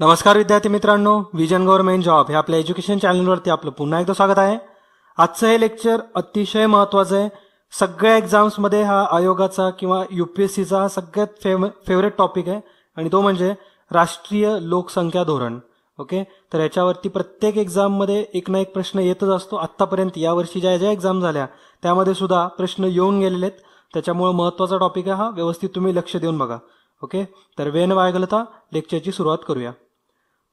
नमस्कार विद्यार्थी मित्रांनो विजन गव्हर्नमेंट जॉब हे आपल्या एज्युकेशन चॅनलवरती आपलं पुन्हा एकदा स्वागत आहे आजचं हे लेक्चर अतिशय महत्त्वाचं आहे सगळ्या एक्झाम्समध्ये हा आयोगाचा किंवा यू पी एस सीचा सगळ्यात फेवरेट टॉपिक आहे आणि तो म्हणजे राष्ट्रीय लोकसंख्या धोरण ओके तर याच्यावरती प्रत्येक एक्झाममध्ये एक ना एक प्रश्न येतच असतो आत्तापर्यंत यावर्षी ज्या ज्या एक्झाम झाल्या त्यामध्ये सुद्धा प्रश्न येऊन गेलेले आहेत त्याच्यामुळे महत्त्वाचा टॉपिक आहे हा व्यवस्थित तुम्ही लक्ष देऊन बघा ओके तर वेन वायगलता लेक्चरची सुरुवात करूया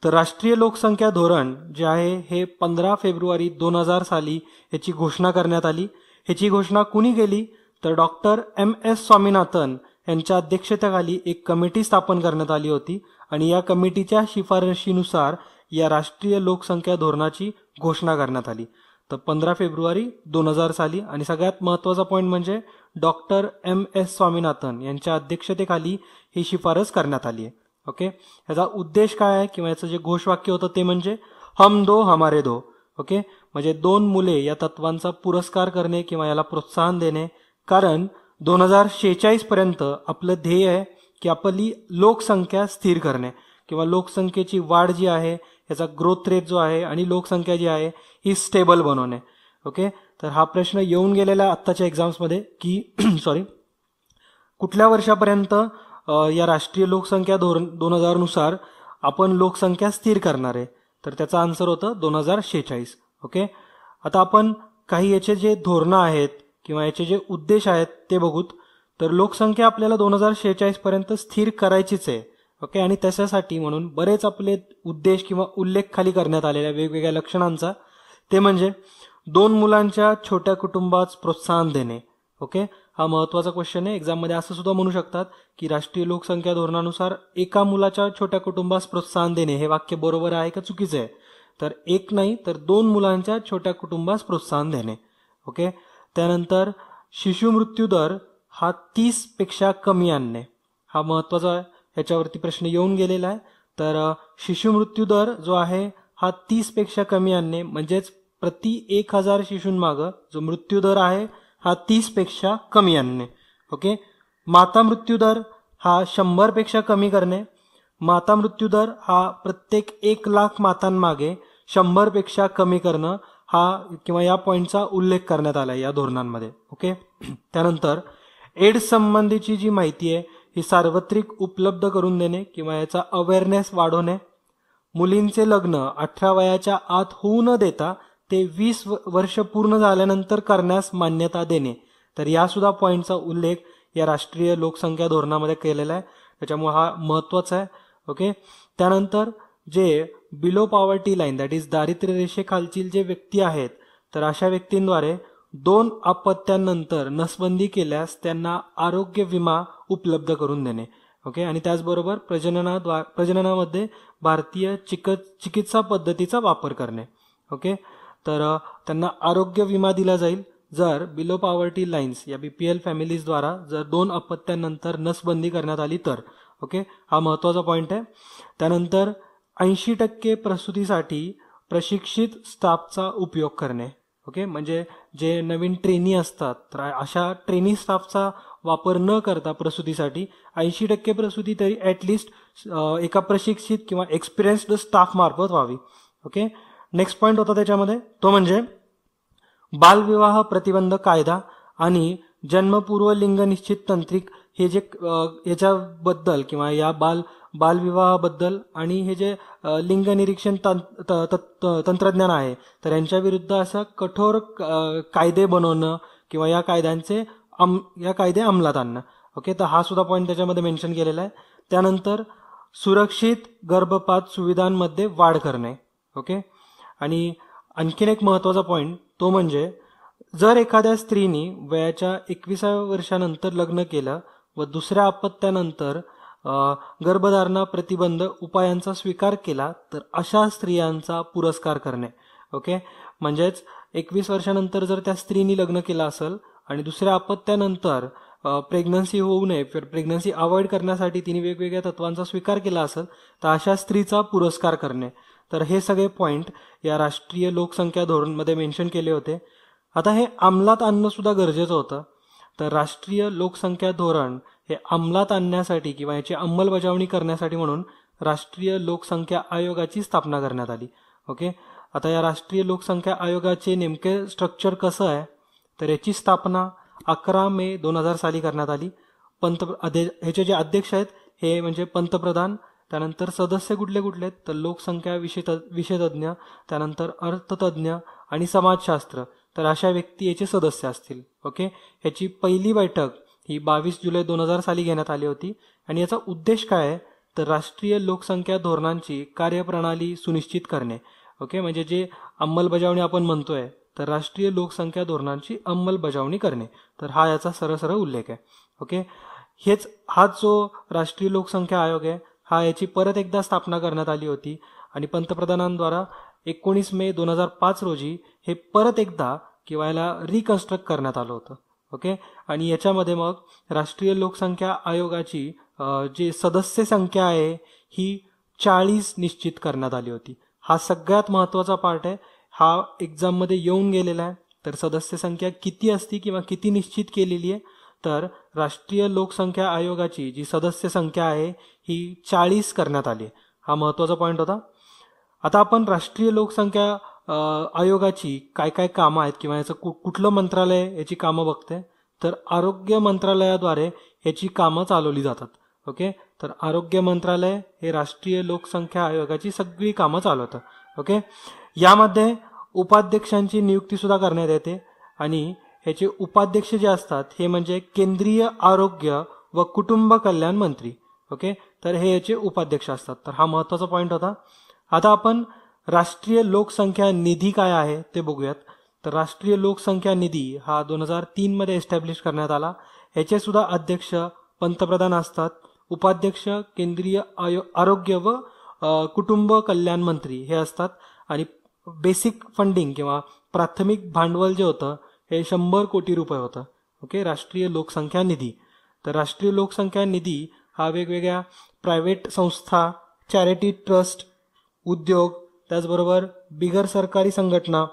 तर राष्ट्रीय लोकसंख्या धोरण जे आहे हे पंधरा फेब्रुवारी दोन हजार साली याची घोषणा करण्यात आली ह्याची घोषणा कुणी केली तर डॉक्टर एम एस स्वामीनाथन यांच्या अध्यक्षतेखाली एक कमिटी स्थापन करण्यात आली होती आणि या कमिटीच्या शिफारशीनुसार या राष्ट्रीय लोकसंख्या धोरणाची घोषणा करण्यात आली तर पंधरा फेब्रुवारी दोन हजार साली आणि सगळ्यात महत्त्वाचा पॉईंट म्हणजे डॉक्टर एम एस स्वामीनाथन यांच्या अध्यक्षतेखाली ही शिफारस करण्यात आली आहे ओके याचा उद्देश काय आहे किंवा याचं जे घोषवाक्य होतं ते म्हणजे हम दो हमारे दो ओके म्हणजे दोन मुले या तत्वांचा पुरस्कार करणे किंवा याला प्रोत्साहन देणे कारण दोन हजार पर्यंत आपलं ध्येय आहे की आपली लोकसंख्या स्थिर करणे किंवा लोकसंख्येची वाढ जी आहे याचा ग्रोथ रेट जो आहे आणि लोकसंख्या जी आहे ही स्टेबल बनवणे ओके तर हा प्रश्न येऊन गेलेला आत्ताच्या एक्झाम्समध्ये की सॉरी कुठल्या वर्षापर्यंत या राष्ट्रीय लोकसंख्या धोरण दोन हजारनुसार आपण लोकसंख्या स्थिर करणार आहे तर त्याचा आन्सर होतं दोन हजार शेचाळीस ओके आता आपण काही याचे जे धोरणं आहेत किंवा याचे जे उद्देश आहेत ते बघूत तर लोकसंख्या आपल्याला दोन हजार शेचाळीसपर्यंत स्थिर करायचीच आहे ओके आणि त्याच्यासाठी म्हणून बरेच आपले उद्देश किंवा उल्लेख खाली करण्यात आलेल्या वेगवेगळ्या लक्षणांचा ते म्हणजे दोन मुलांच्या छोट्या कुटुंबास प्रोत्साहन देणे ओके हा महत्त्वाचा क्वेश्चन आहे एक्झाममध्ये असं सुद्धा म्हणू शकतात की राष्ट्रीय लोकसंख्या धोरणानुसार एका मुलाच्या छोट्या कुटुंबास प्रोत्साहन देणे हे वाक्य बरोबर आहे का चुकीचं आहे तर एक नाही तर दोन मुलांच्या छोट्या कुटुंबास प्रोत्साहन देणे ओके त्यानंतर शिशुमृत्यू दर हा तीसपेक्षा कमी आणणे हा महत्त्वाचा आहे याच्यावरती प्रश्न येऊन गेलेला आहे तर शिशुमृत्यू दर जो आहे हा तीसपेक्षा कमी आणणे म्हणजेच प्रति एक हजार शिशूंमागं जो मृत्यू दर आहे हा तीसपेक्षा कमी आणणे ओके माता मृत्यू दर हा शंभरपेक्षा कमी करणे माता मृत्यू दर हा प्रत्येक एक लाख मातांमागे शंभरपेक्षा कमी करणं हा किंवा या पॉईंटचा उल्लेख करण्यात आला या धोरणांमध्ये ओके त्यानंतर एड्स संबंधीची जी माहिती आहे ही सार्वत्रिक उपलब्ध करून देणे किंवा याचा अवेअरनेस वाढवणे मुलींचे लग्न अठरा वयाच्या आत होऊ न देता ते वीस वर्ष पूर्ण झाल्यानंतर करण्यास मान्यता देणे तर यासुद्धा पॉईंटचा उल्लेख या राष्ट्रीय लोकसंख्या धोरणामध्ये केलेला आहे त्याच्यामुळे हा महत्वाचा आहे ओके त्यानंतर जे below poverty line that is दारिद्र्य रेषेखालची जे व्यक्ती आहेत तर अशा व्यक्तींद्वारे दोन अपत्यानंतर नसबंदी केल्यास त्यांना आरोग्य विमा उपलब्ध करून देणे ओके आणि त्याचबरोबर प्रजननाद्वा प्रजननामध्ये भारतीय चिक चिकित्सा पद्धतीचा वापर करणे ओके तर त्यांना आरोग्य विमा दिला जाईल जर बिलो पॉवर्टी लाईन्स या बी पी एल फॅमिलीजद्वारा जर दोन अपत्यानंतर नसबंदी करण्यात आली तर ओके हा महत्त्वाचा पॉईंट आहे त्यानंतर ऐंशी टक्के प्रसूतीसाठी प्रशिक्षित स्टाफचा उपयोग करणे ओके म्हणजे जे नवीन ट्रेनी असतात तर अशा ट्रेनी स्टाफचा वापर न करता प्रसूतीसाठी ऐंशी टक्के प्रसूती तरी ॲटलिस्ट एका प्रशिक्षित किंवा एक्सपिरियन्स्ड स्टाफमार्फत व्हावी ओके नेक्स्ट पॉईंट होता त्याच्यामध्ये तो म्हणजे बालविवाह प्रतिबंध कायदा आणि जन्मपूर्व लिंग निश्चित तंत्रिक हे जे याच्याबद्दल किंवा या बाल बालविवाहाबद्दल आणि हे जे लिंग निरीक्षण तंत्रज्ञान आहे तर यांच्याविरुद्ध असं कठोर कायदे बनवणं किंवा या कायद्यांचे अम या कायदे अंमलात आणणं ओके तर हा सुद्धा पॉईंट त्याच्यामध्ये मेन्शन केलेला आहे त्यानंतर सुरक्षित गर्भपात सुविधांमध्ये वाढ करणे ओके आणि आणखीन एक महत्त्वाचा पॉईंट तो म्हणजे जर एखाद्या स्त्रीनी वयाच्या एकविसाव्या वर्षानंतर लग्न केलं व दुसऱ्या अपत्यानंतर गर्भधारणा प्रतिबंध उपायांचा स्वीकार केला तर अशा स्त्रियांचा पुरस्कार करणे ओके म्हणजेच एकवीस वर्षानंतर जर त्या स्त्रीनी लग्न केलं असेल आणि दुसऱ्या अपत्यानंतर प्रेग्नन्सी होऊ नये प्रेग्नन्सी अवॉइड करण्यासाठी तिने वेगवेगळ्या तत्वांचा स्वीकार केला असेल तर अशा स्त्रीचा पुरस्कार करणे तर हे सगळे पॉईंट या राष्ट्रीय लोकसंख्या धोरणमध्ये मेन्शन केले होते आता हे अंमलात आणणं सुद्धा गरजेचं होतं तर राष्ट्रीय लोकसंख्या धोरण हे अंमलात आणण्यासाठी किंवा याची अंमलबजावणी करण्यासाठी म्हणून राष्ट्रीय लोकसंख्या आयोगाची स्थापना करण्यात आली ओके आता या राष्ट्रीय लोकसंख्या आयोगाचे नेमके स्ट्रक्चर कसं आहे तर याची स्थापना अकरा मे दोन हजार साली करण्यात आली पंत ह्याचे जे अध्यक्ष आहेत हे म्हणजे पंतप्रधान त्यानंतर सदस्य कुठले कुठले आहेत तर लोकसंख्या विषय विषयतज्ञ त्यानंतर अर्थतज्ञ आणि समाजशास्त्र तर अशा व्यक्ती याचे सदस्य असतील ओके ह्याची पहिली बैठक ही बावीस जुलै दोन हजार साली घेण्यात आली होती आणि याचा उद्देश काय आहे तर राष्ट्रीय लोकसंख्या धोरणांची कार्यप्रणाली सुनिश्चित करणे ओके म्हणजे जे अंमलबजावणी आपण म्हणतोय तर राष्ट्रीय लोकसंख्या धोरणांची अंमलबजावणी करणे तर हा याचा सरळ सरळ उल्लेख आहे ओके हेच हा जो राष्ट्रीय लोकसंख्या आयोग आहे हा याची परत एकदा स्थापना करण्यात आली होती आणि पंतप्रधानांद्वारा एकोणीस मे दोन हजार पाच रोजी हे परत एकदा किंवा याला रिकन्स्ट्रक्ट करण्यात आलं होतं ओके आणि याच्यामध्ये मग राष्ट्रीय लोकसंख्या आयोगाची जी सदस्य संख्या आहे ही चाळीस निश्चित करण्यात आली होती हा सगळ्यात महत्त्वाचा पार्ट आहे हा एक्झाममध्ये येऊन गेलेला आहे तर सदस्य संख्या किती असती किंवा किती निश्चित केलेली आहे तर राष्ट्रीय लोकसंख्या आयोगाची जी सदस्य संख्या आहे ही चाळीस करण्यात आली हा महत्त्वाचा पॉईंट होता आता आपण राष्ट्रीय लोकसंख्या आयोगाची काय काय कामं आहेत किंवा याचं कु कुठलं मंत्रालय याची कामं बघते तर आरोग्य मंत्रालयाद्वारे याची कामं चालवली जातात ओके तर आरोग्य मंत्रालय हे राष्ट्रीय लोकसंख्या आयोगाची सगळी कामं चालवतं ओके यामध्ये उपाध्यक्षांची नियुक्ती सुद्धा करण्यात येते आणि ह्याचे उपाध्यक्ष जे असतात हे म्हणजे केंद्रीय आरोग्य व कुटुंब कल्याण मंत्री ओके तर हे याचे उपाध्यक्ष असतात तर हा महत्वाचा पॉईंट होता आता आपण राष्ट्रीय लोकसंख्या निधी काय आहे ते बघूयात तर राष्ट्रीय लोकसंख्या निधी हा दोन हजार तीनमध्ये एस्टॅब्लिश करण्यात आला ह्याचे सुद्धा अध्यक्ष पंतप्रधान असतात उपाध्यक्ष केंद्रीय आरोग्य व कुटुंब कल्याण मंत्री हे असतात आणि बेसिक फंडिंग किंवा प्राथमिक भांडवल जे होतं हे शंभर कोटी रुपये होतं ओके राष्ट्रीय लोकसंख्या निधी तर राष्ट्रीय लोकसंख्या निधी हा वेगवेगळ्या प्रायव्हेट संस्था चॅरिटी ट्रस्ट उद्योग त्याचबरोबर बिगर सरकारी संघटना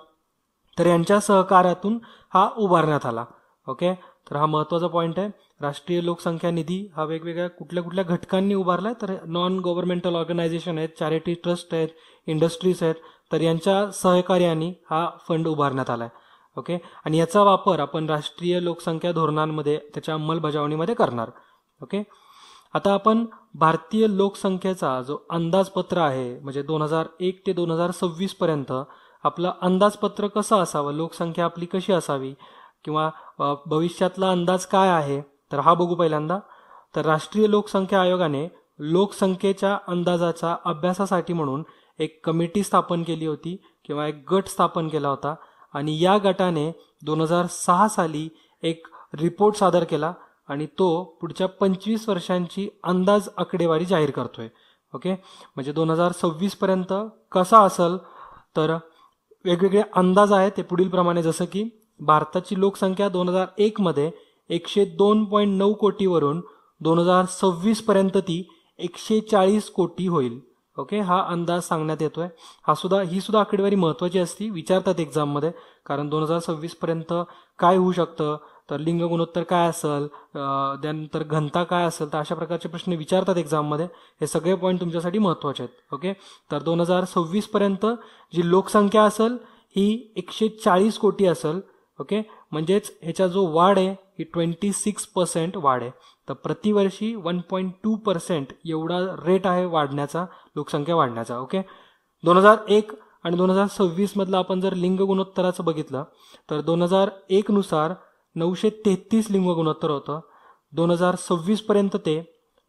तर यांच्या सहकार्यातून हा उभारण्यात आला ओके तर हा महत्त्वाचा पॉईंट आहे राष्ट्रीय लोकसंख्या निधी हा वेगवेगळ्या कुठल्या कुठल्या घटकांनी उभारला आहे तर नॉन गव्हर्नमेंटल ऑर्गनायझेशन आहेत चॅरिटी ट्रस्ट आहेत इंडस्ट्रीज आहेत तर यांच्या सहकार्याने हा फंड उभारण्यात आला आहे ओके आणि याचा वापर आपण राष्ट्रीय लोकसंख्या धोरणांमध्ये त्याच्या अंमलबजावणीमध्ये करणार ओके आता आपण भारतीय लोकसंख्येचा जो अंदाजपत्र आहे म्हणजे दोन हजार एक ते दोन हजार सव्वीस पर्यंत आपलं अंदाजपत्र कसं असावं लोकसंख्या आपली कशी असावी किंवा भविष्यातला अंदाज काय आहे तर हा बघू पहिल्यांदा तर राष्ट्रीय लोकसंख्या आयोगाने लोकसंख्येच्या अंदाजाच्या अभ्यासासाठी म्हणून एक कमिटी स्थापन केली होती किंवा एक गट स्थापन केला होता आणि या गटाने दोन हजार सहा साली एक रिपोर्ट सादर केला आणि तो पुढच्या पंचवीस वर्षांची अंदाज आकडेवारी जाहीर करतोय ओके म्हणजे दोन हजार पर्यंत कसा असेल तर वेगवेगळे अंदाज आहेत ते पुढील प्रमाणे जसं की भारताची लोकसंख्या दोन हजार मध्ये एकशे दोन पॉईंट नऊ कोटीवरून दोन हजार पर्यंत ती एकशे चाळीस कोटी होईल ओके हा अंदाज सांगण्यात येतोय हा सुद्धा ही सुद्धा आकडेवारी महत्वाची असती विचारतात एक्झाममध्ये कारण दोन हजार पर्यंत काय होऊ शकतं तर लिंग गुणोत्तर काय असेल त्यानंतर घनता काय असेल तर अशा प्रकारचे प्रश्न विचारतात एक्झाममध्ये हे सगळे पॉईंट तुमच्यासाठी महत्त्वाचे आहेत ओके तर दोन हजार सव्वीसपर्यंत जी लोकसंख्या असेल ही एकशे चाळीस कोटी असेल ओके म्हणजेच ह्याचा जो वाढ आहे ही ट्वेंटी सिक्स पर्सेंट वाढ आहे तर प्रतिवर्षी वन पॉईंट टू पर्सेंट एवढा रेट आहे वाढण्याचा लोकसंख्या वाढण्याचा ओके दोन हजार एक आणि दोन हजार सव्वीसमधलं आपण जर लिंग गुणोत्तराचं बघितलं तर दोन हजार एकनुसार नऊशे तेहतीस लिंग गुणोत्तर होतं दोन हजार सव्वीसपर्यंत ते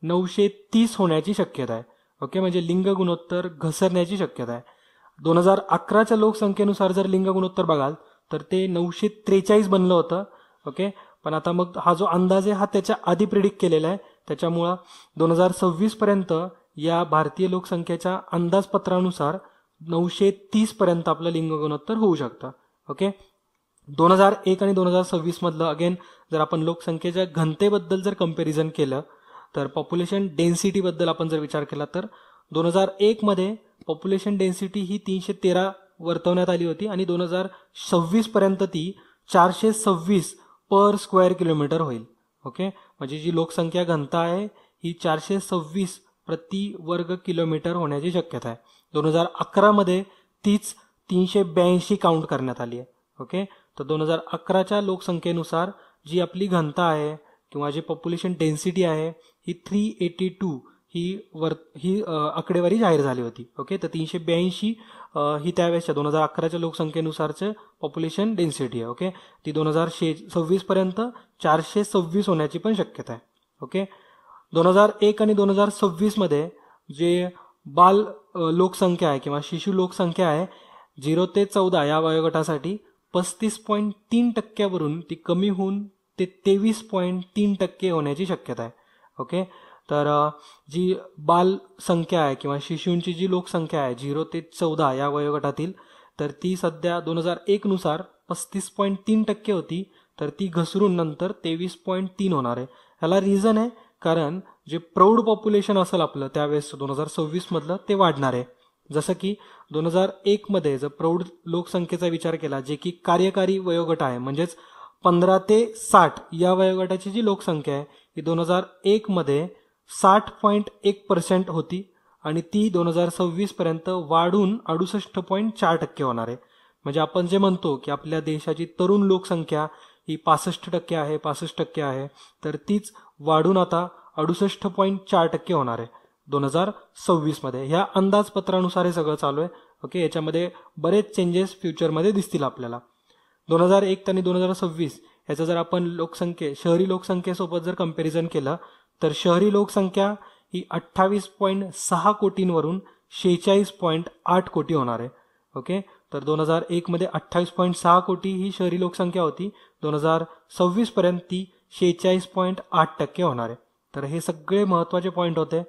नऊशे तीस होण्याची शक्यता आहे ओके म्हणजे लिंग गुणोत्तर घसरण्याची शक्यता आहे दोन हजार अकराच्या लोकसंख्येनुसार जर लिंग गुणोत्तर बघाल तर ते नऊशे त्रेचाळीस बनलं होतं ओके पण आता मग हा जो अंदाज आहे हा त्याच्या आधी प्रिडिक्ट केलेला आहे त्याच्यामुळं दोन हजार सव्वीसपर्यंत या भारतीय लोकसंख्येच्या अंदाजपत्रानुसार नऊशे तीसपर्यंत आपलं लिंग गुणोत्तर होऊ शकतं ओके दोन हजार एक आणि दोन हजार मधलं अगेन जर आपण लोकसंख्येच्या घनतेबद्दल जर कम्पॅरिझन केलं तर पॉप्युलेशन डेन्सिटीबद्दल आपण जर विचार केला तर दोन हजार एकमध्ये पॉप्युलेशन डेन्सिटी ही तीनशे तेरा वर्तवण्यात आली होती आणि दोन हजार सव्वीसपर्यंत ती चारशे सव्वीस पर स्क्वेअर किलोमीटर होईल ओके म्हणजे जी लोकसंख्या घनता आहे ही चारशे सव्वीस प्रति वर्ग किलोमीटर होण्याची शक्यता आहे दोन हजार अकरामध्ये तीच तीनशे ब्याऐंशी काउंट करण्यात आली आहे ओके तर दोन हजार अकराच्या लोकसंख्येनुसार जी आपली घनता आहे किंवा जी पॉप्युलेशन डेन्सिटी आहे ही थ्री एटी टू ही वर ही आकडेवारी जाहीर झाली होती ओके तर तीनशे ब्याऐंशी ही त्यावेळेसच्या दोन हजार अकराच्या लोकसंख्येनुसारचं पॉप्युलेशन डेन्सिटी आहे ओके ती दोन हजार शे सव्वीसपर्यंत चारशे सव्वीस होण्याची पण शक्यता आहे ओके दोन हजार एक आणि दोन हजार सव्वीसमध्ये जे बाल लोकसंख्या आहे किंवा शिशु लोकसंख्या आहे झिरो ते चौदा या वयोगटासाठी पस्तीस पॉईंट तीन टक्क्यावरून ती कमी होऊन ते तेवीस पॉईंट तीन टक्के होण्याची शक्यता आहे ओके तर जी बाल संख्या आहे किंवा शिशूंची जी लोकसंख्या आहे झिरो ते चौदा या वयोगटातील तर ती सध्या दोन हजार एकनुसार पस्तीस पॉईंट तीन टक्के होती तर ती घसरून नंतर तेवीस पॉईंट तीन होणार आहे ह्याला रिझन आहे कारण जे प्रौढ पॉप्युलेशन असेल आपलं त्यावेळेस दोन हजार सव्वीसमधलं ते वाढणार आहे जसं की दोन हजार एकमध्ये जर प्रौढ लोकसंख्येचा विचार केला जे की कार्यकारी वयोगट आहे म्हणजेच पंधरा ते साठ या वयोगटाची जी लोकसंख्या आहे ही दोन हजार एकमध्ये साठ पॉईंट एक पर्सेंट होती आणि ती दोन हजार सव्वीसपर्यंत वाढून अडुसष्ट पॉईंट चार टक्के होणार आहे म्हणजे आपण जे म्हणतो की आपल्या देशाची तरुण लोकसंख्या ही पासष्ट टक्के आहे पासष्ट टक्के आहे तर तीच वाढून आता अडुसष्ट पॉईंट चार टक्के होणार आहे दोन हजार सव्वीसमध्ये ह्या अंदाजपत्रानुसार हे सगळं चालू आहे ओके याच्यामध्ये बरेच चेंजेस फ्युचरमध्ये दिसतील आपल्याला दोन हजार एक आणि दोन हजार सव्वीस याचं जर आपण लोकसंख्ये शहरी लोकसंख्येसोबत जर कंपेरिजन केलं तर शहरी लोकसंख्या ही अठ्ठावीस पॉईंट सहा कोटींवरून शेहेचाळीस पॉईंट आठ कोटी होणार आहे ओके तर दोन हजार एकमध्ये अठ्ठावीस पॉईंट सहा कोटी ही शहरी लोकसंख्या होती दोन हजार सव्वीसपर्यंत ती शेहेचाळीस पॉईंट आठ टक्के होणार आहे तर हे सगळे महत्त्वाचे पॉईंट होते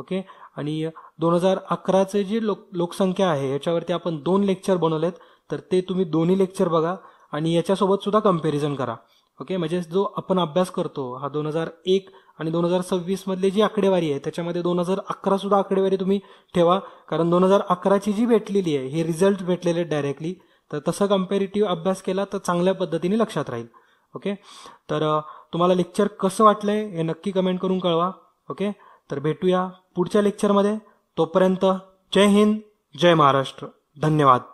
ओके आणि दोन हजार अकराचे जी लोक लोकसंख्या आहे याच्यावरती आपण दोन लेक्चर बनवलेत तर ते तुम्ही दोन्ही लेक्चर बघा आणि याच्यासोबत सुद्धा कम्पॅरिझन करा ओके म्हणजे जो आपण अभ्यास करतो हा दोन हजार एक आणि दोन हजार सव्वीसमधली जी आकडेवारी आहे त्याच्यामध्ये दोन हजार अकरासुद्धा सुद्धा आकडेवारी तुम्ही ठेवा कारण दोन हजार अकराची जी भेटलेली आहे हे रिझल्ट भेटलेले डायरेक्टली तर तसं कम्पेरिटिव्ह अभ्यास केला तर चांगल्या पद्धतीने लक्षात राहील ओके तर तुम्हाला लेक्चर कसं वाटलंय हे नक्की कमेंट करून कळवा ओके तर भेटूया पुढच्या लेक्चरमध्ये तोपर्यंत जय हिंद जय महाराष्ट्र धन्यवाद